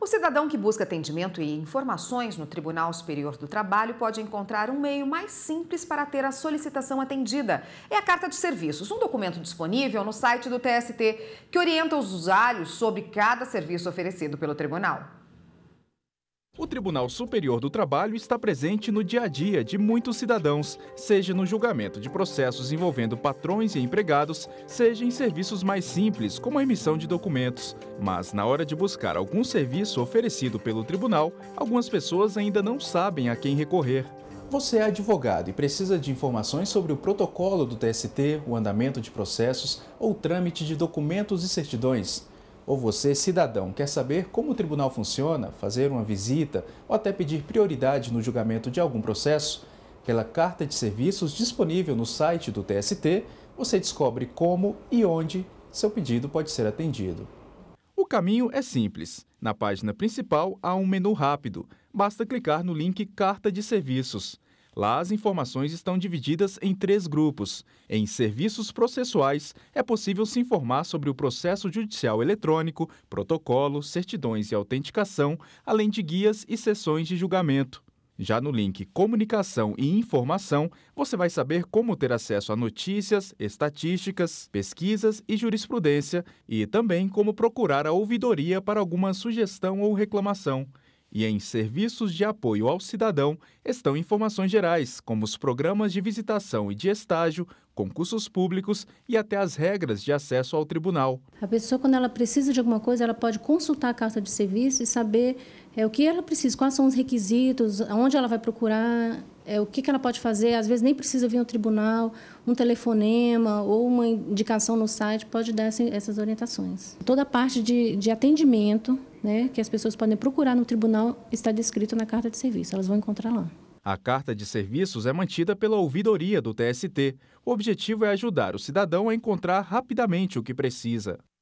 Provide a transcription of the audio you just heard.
O cidadão que busca atendimento e informações no Tribunal Superior do Trabalho pode encontrar um meio mais simples para ter a solicitação atendida. É a Carta de Serviços, um documento disponível no site do TST que orienta os usuários sobre cada serviço oferecido pelo tribunal. O Tribunal Superior do Trabalho está presente no dia a dia de muitos cidadãos, seja no julgamento de processos envolvendo patrões e empregados, seja em serviços mais simples, como a emissão de documentos. Mas na hora de buscar algum serviço oferecido pelo tribunal, algumas pessoas ainda não sabem a quem recorrer. Você é advogado e precisa de informações sobre o protocolo do TST, o andamento de processos ou trâmite de documentos e certidões. Ou você, cidadão, quer saber como o tribunal funciona, fazer uma visita ou até pedir prioridade no julgamento de algum processo? Pela carta de serviços disponível no site do TST, você descobre como e onde seu pedido pode ser atendido. O caminho é simples. Na página principal há um menu rápido. Basta clicar no link Carta de Serviços. Lá, as informações estão divididas em três grupos. Em serviços processuais, é possível se informar sobre o processo judicial eletrônico, protocolo, certidões e autenticação, além de guias e sessões de julgamento. Já no link Comunicação e Informação, você vai saber como ter acesso a notícias, estatísticas, pesquisas e jurisprudência, e também como procurar a ouvidoria para alguma sugestão ou reclamação. E em serviços de apoio ao cidadão estão informações gerais, como os programas de visitação e de estágio, concursos públicos e até as regras de acesso ao tribunal. A pessoa, quando ela precisa de alguma coisa, ela pode consultar a carta de serviço e saber é, o que ela precisa, quais são os requisitos, onde ela vai procurar, é, o que, que ela pode fazer. Às vezes nem precisa vir ao tribunal, um telefonema ou uma indicação no site pode dar essas orientações. Toda a parte de, de atendimento né, que as pessoas podem procurar no tribunal está descrito na carta de serviço, elas vão encontrar lá. A carta de serviços é mantida pela ouvidoria do TST. O objetivo é ajudar o cidadão a encontrar rapidamente o que precisa.